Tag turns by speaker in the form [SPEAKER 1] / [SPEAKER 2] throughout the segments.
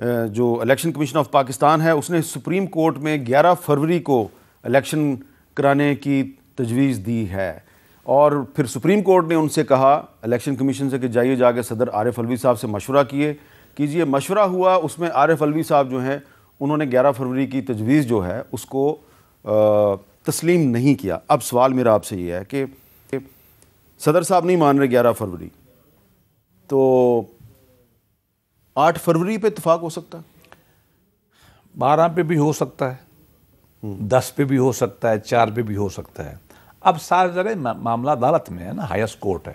[SPEAKER 1] जो election commission of Pakistan है उसने सुप्रीम कोर्ट में 11 फरवरी को इलेक्शन कराने की तजवीज़ दी है और फिर सुप्रीम कोर्ट ने उनसे कहा इलेक्शन कमीशन से कि जाइए जाके सदर आरिफ अलवी साहब से मशवरा किए कीजिए मशवरा हुआ उसमें आरिफ अलवी साहब जो हैं उन्होंने 11 फरवरी की तजवीज़ जो है उसको तस्लीम नहीं किया अब सवाल मेरा आपसे ये है कि सदर साहब नहीं मान रहे ग्यारह फरवरी तो आठ फरवरी पे इतफाक हो सकता है बारह पे भी हो सकता है
[SPEAKER 2] हम्म। दस पे भी हो सकता है चार पे भी हो सकता है अब सारे जगह मामला अदालत में है ना हाईएस्ट कोर्ट है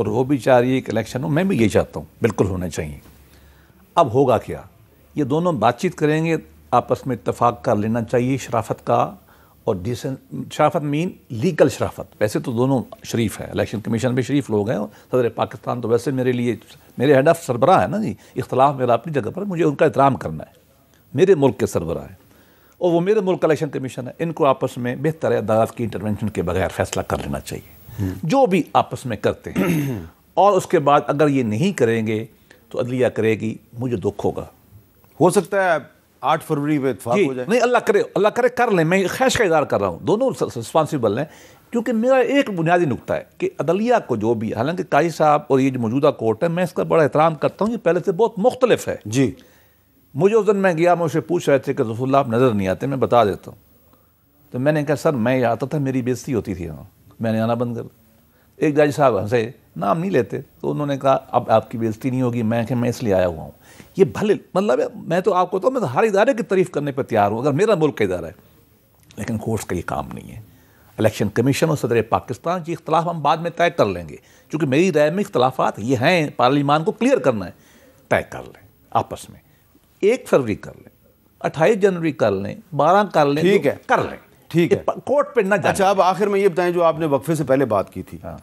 [SPEAKER 2] और वो भी चाह रही है इलेक्शन हो मैं भी ये चाहता हूँ बिल्कुल होना चाहिए अब होगा क्या ये दोनों बातचीत करेंगे आपस में इतफाक़ कर लेना चाहिए शराफत का और डिसेंट शराफत मीन लीगल शराफत वैसे तो दोनों शरीफ हैं इलेक्शन कमीशन भी शरीफ लोग हैं और सदर पाकिस्तान तो वैसे मेरे लिए मेरे हेड ऑफ सरबरा है ना जी इख्तलाफ मेरा अपनी जगह पर मुझे उनका एहतराम करना है मेरे मुल्क के सरबरा है और वो मेरे मुल्क इलेक्शन कमीशन है इनको आपस में बेहतर अदालत की इंटरवेंशन के बगैर फैसला कर लेना चाहिए जो भी आपस में करते हैं और उसके बाद अगर ये नहीं करेंगे तो अदलिया करेगी मुझे दुख होगा हो सकता है आठ फरवरी पे इतफाक हो जाए नहीं अल्लाह करे अल्लाह करे कर लें मैं खैश का इजहार कर रहा हूँ दोनों रिस्पॉन्सिबल हैं क्योंकि मेरा एक बुनियादी नुकता है कि अदलिया को जो भी हालांकि काजी साहब और ये जो मौजूदा कोर्ट है मैं इसका बड़ा एहतराम करता हूँ ये पहले से बहुत मुख्तलिफ है जी मुझे उस दिन मैं गया मैं उसे पूछ रहे थे कि रसूल आप नज़र नहीं आते मैं बता देता हूँ तो मैंने कहा सर मैं आता था मेरी बेजती होती थी यहाँ मैंने आना बंद कर एक जज साहब हंसे नाम नहीं लेते तो उन्होंने कहा अब आपकी बेजती नहीं होगी मैं कि मैं इसलिए आया हुआ हूँ ये भले मतलब मैं तो आपको तो मैं तो हर इदारे की तारीफ़ करने पर तैयार हूँ अगर मेरा मुल्क का इदारा है लेकिन कोर्ट्स का ये काम नहीं है इलेक्शन कमीशन और सदर पाकिस्तान ये इख्तलाफ हम बाद में तय कर लेंगे क्योंकि मेरी राय में इख्तलाफात ये हैं पार्लीमान को क्लियर करना है तय कर लें आपस में एक फरवरी कर लें अट्ठाईस जनवरी कर लें बारह कर लें ठीक है कर लें ठीक
[SPEAKER 1] है कोर्ट पर ना अच्छा अब आखिर में ये बताएं जो आपने वक्फे से पहले बात की थी हाँ।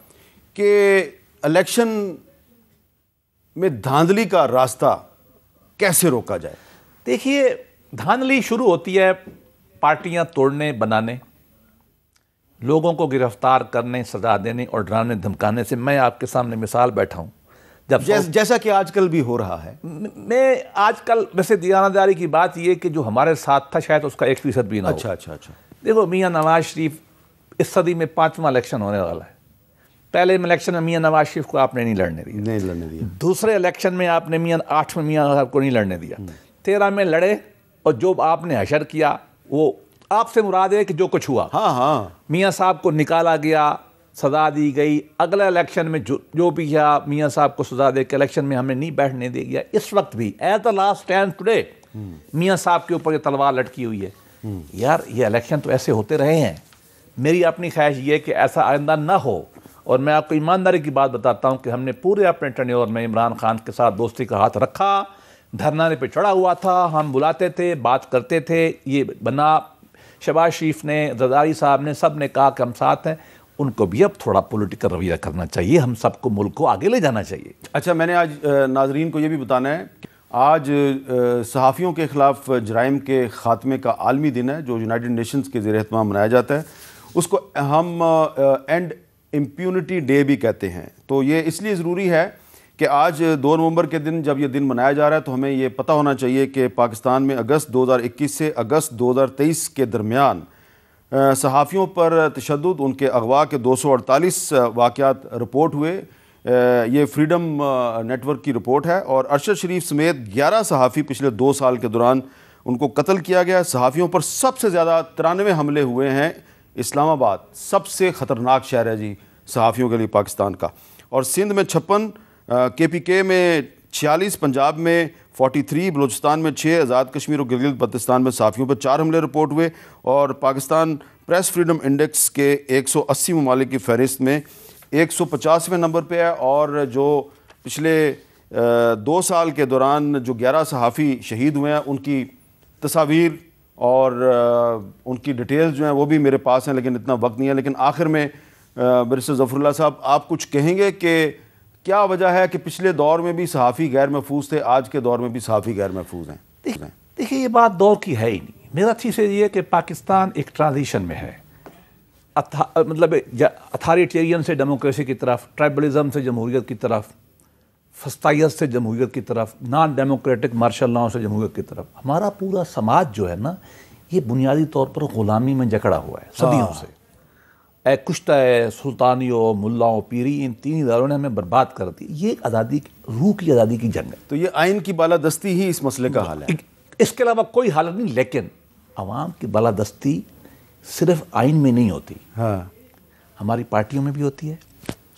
[SPEAKER 1] कि इलेक्शन में धांधली का रास्ता कैसे रोका जाए देखिए धांधली शुरू होती है पार्टियां तोड़ने बनाने
[SPEAKER 2] लोगों को गिरफ्तार करने सजा देने और डराने धमकाने से मैं आपके सामने मिसाल बैठा हूँ जब जैस, जैसा कि आजकल भी हो रहा है मैं आजकल वैसे दीवानादारी की बात ये कि जो हमारे साथ था शायद उसका एक फीसद भी ना अच्छा अच्छा अच्छा देखो मियाँ नवाज शरीफ इस सदी में पाँचवा इलेक्शन होने वाला है पहले इलेक्शन में मियाँ नवाज शरीफ को आपने नहीं लड़ने दिया नहीं लड़ने दिया दूसरे इलेक्शन में आपने मियाँ आठ में मियाँ साहब को नहीं लड़ने दिया हम्म। तेरह में लड़े और जो आपने हशर किया वो आपसे मुराद है कि जो कुछ हुआ हाँ हाँ मियाँ साहब को निकाला गया सजा दी गई अगले इलेक्शन में जो जो भी किया मियाँ साहब को सजा दे के इलेक्शन में हमें नहीं बैठने दे गया इस वक्त भी at the last stand today hmm. मियाँ साहब के ऊपर ये तलवार लटकी हुई है हम्म। यार ये इलेक्शन तो ऐसे होते रहे हैं मेरी अपनी ख्वाहिश ये कि ऐसा आइंदा ना हो और मैं आपको ईमानदारी की बात बताता हूँ कि हमने पूरे अपने टर्नओवर में इमरान खान के साथ दोस्ती का हाथ रखा धरनाने पे चढ़ा हुआ था हम बुलाते थे बात करते थे ये बना शबाज शरीफ ने जदारी साहब ने सब ने कहा कि हम साथ हैं उनको भी अब थोड़ा पॉलिटिकल रवैया करना चाहिए हम सबको
[SPEAKER 1] मुल्क को आगे ले जाना चाहिए अच्छा मैंने आज नाजरीन को ये भी बताना है आज सहाफ़ियों के ख़िलाफ़ जराइम के ख़ात्मे का आलमी दिन है जो यूनाइटेड नेशंस के ज़ेर अहतमाम मनाया जाता है उसको हम एंड इम्प्यूनिटी डे भी कहते हैं तो ये इसलिए ज़रूरी है कि आज दो नवंबर के दिन जब ये दिन मनाया जा रहा है तो हमें ये पता होना चाहिए कि पाकिस्तान में अगस्त 2021 से अगस्त 2023 के दरमियान सहाफ़ियों पर तशद उनके अगवा के 248 वाक़ात रिपोर्ट हुए ये फ्रीडम नेटवर्क की रिपोर्ट है और अरशद शरीफ समेत 11 सहाफ़ी पिछले दो साल के दौरान उनको कत्ल किया गया सहाफ़ियों पर सबसे ज़्यादा तिरानवे हमले हुए हैं इस्लामाबाद सबसे ख़तरनाक शहर है जी सहाफ़ियों के लिए पाकिस्तान का और सिंध में छप्पन के पी के में छियालीस पंजाब में फोटी थ्री बलोचिस्तान में छः आज़ाद कश्मीर और गिलगित बल्तिस्तान में सहाफ़ियों पर चार हमले रिपोर्ट हुए और पाकिस्तान प्रेस फ्रीडम इंडेक्स के एक सौ अस्सी ममालिक की फहरिस्त में एक सौ पचासवें नंबर पर है और जो पिछले दो साल के दौरान जो ग्यारह सहाफ़ी शहीद हुए हैं उनकी तस्वीर और उनकी डिटेल्स जो हैं वो भी मेरे पास हैं लेकिन इतना वक्त नहीं है लेकिन आखिर में बरसर ज़फ़रुल्ला साहब आप कुछ कहेंगे कि क्या वजह है कि पिछले दौर में भी सहाफ़ी गैर महफूज थे आज के दौर में भी सहाफ़ी गैर महफूज
[SPEAKER 2] हैं देखिए ये बात दौर की है ही नहीं मेरा अच्छी से ये कि पाकिस्तान एक ट्रांजिशन में है अथा मतलब अथॉरिटेरियन से डेमोक्रेसी की तरफ ट्राइबलिज़म से जमहूरीत की तरफ फस्तायत से जमहूरीत की तरफ नॉन डेमोक्रेटिक मार्शल लॉ से जमहूरीत की तरफ हमारा पूरा समाज जो है ना ये बुनियादी तौर पर ग़ुलामी में जकड़ा हुआ है सदियों हाँ। से ए कुश्ता है सुल्तानियों मुल्लाओं पीरी इन तीन इदारों ने हमें बर्बाद कर दी ये आज़ादी रूह की आज़ादी की जंग है तो ये आइन की बालादस्ती ही इस मसले का हाल है इसके अलावा कोई हालत नहीं लेकिन आवाम की बालादस्ती सिर्फ आइन में नहीं होती हाँ हमारी पार्टियों में भी होती है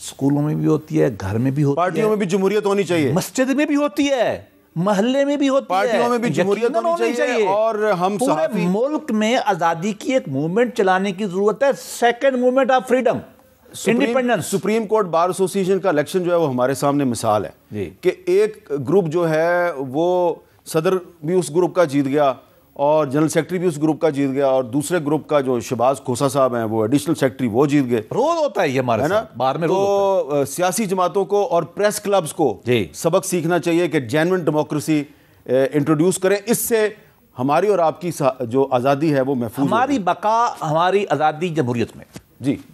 [SPEAKER 2] स्कूलों में भी होती है घर में भी होती पार्टियों है पार्टियों में
[SPEAKER 1] भी जमहूरियत होनी चाहिए मस्जिद में भी होती है महल्ले
[SPEAKER 2] में भी होती पार्टियों है, में भी जमहूरियत होनी चाहिए, चाहिए और हम पूरे मुल्क में आज़ादी की एक मूवमेंट चलाने
[SPEAKER 1] की ज़रूरत है second movement of freedom independence supreme court bar association का इलेक्शन जो है वो हमारे सामने मिसाल है कि एक ग्रुप जो है वो सदर भी उस ग्रुप का जीत गया और जनरल सेक्रेटरी भी उस ग्रुप का जीत गया और दूसरे ग्रुप का जो शहबाज खोसा साहब हैं वो एडिशनल सेक्रेटरी वो जीत गए रोज होता है ये हमारे है ना बार में तो सियासी जमातों को और प्रेस क्लब्स को सबक सीखना चाहिए कि जेनविन डेमोक्रेसी इंट्रोड्यूस करें इससे हमारी और आपकी जो आज़ादी है वो महफूज हमारी बका हमारी आज़ादी जमहूरियत में जी